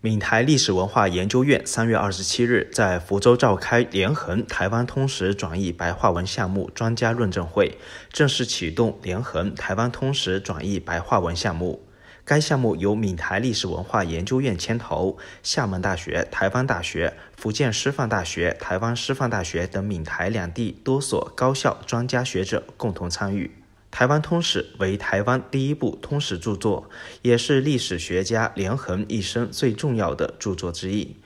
闽台历史文化研究院三月二十七日在福州召开“连横台湾通识转译白话文”项目专家论证会，正式启动“连横台湾通识转译白话文”项目。该项目由闽台历史文化研究院牵头，厦门大学、台湾大学、福建师范大学、台湾师范大学等闽台两地多所高校专家学者共同参与。《台湾通史》为台湾第一部通史著作，也是历史学家连横一生最重要的著作之一。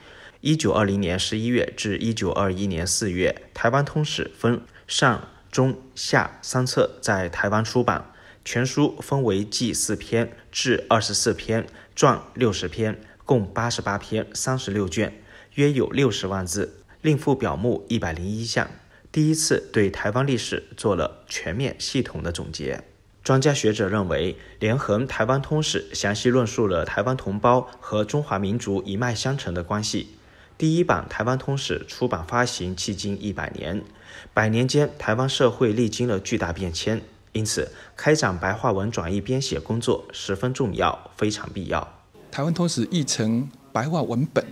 一九二零年十一月至一九二一年四月，《台湾通史》分上、中、下三册在台湾出版。全书分为记四篇、志二十四篇、传六十篇，共八十八篇，三十六卷，约有六十万字，另附表目一百零一项。第一次对台湾历史做了全面系统的总结。专家学者认为，《联横台湾通史》详细论述了台湾同胞和中华民族一脉相承的关系。第一版《台湾通史》出版发行迄今一百年，百年间台湾社会历经了巨大变迁，因此开展白话文转译编写工作十分重要，非常必要。《台湾通史》译成白话文本，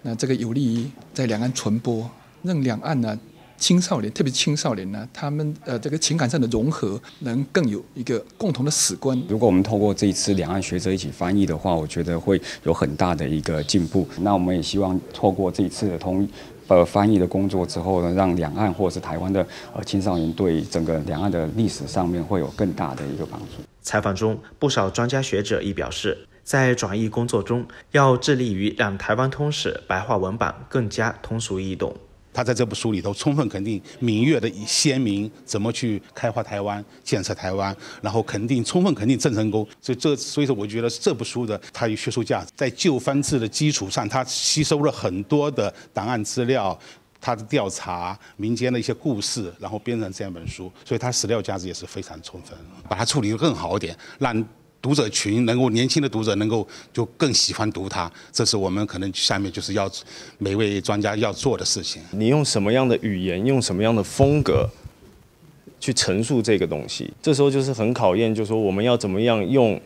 那这个有利于在两岸传播，让两岸呢。青少年，特别青少年呢，他们呃，这个情感上的融合，能更有一个共同的史观。如果我们透过这一次两岸学者一起翻译的话，我觉得会有很大的一个进步。那我们也希望透过这一次的通呃翻译的工作之后呢，让两岸或者是台湾的呃青少年对整个两岸的历史上面会有更大的一个帮助。采访中，不少专家学者亦表示，在转译工作中，要致力于让《台湾通史》白话文版更加通俗易懂。他在这部书里头充分肯定明月的先民怎么去开发台湾、建设台湾，然后肯定、充分肯定郑成功，所以这所以说我觉得这部书的它有学术价值，在旧藩制的基础上，它吸收了很多的档案资料，它的调查、民间的一些故事，然后编成这样一本书，所以它史料价值也是非常充分，把它处理得更好一点，让。读者群能够年轻的读者能够就更喜欢读它，这是我们可能下面就是要每位专家要做的事情。你用什么样的语言，用什么样的风格去陈述这个东西？这时候就是很考验，就说我们要怎么样用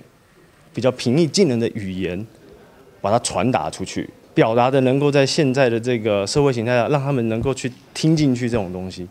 比较平易近人的语言，把它传达出去，表达的能够在现在的这个社会形态下，让他们能够去听进去这种东西。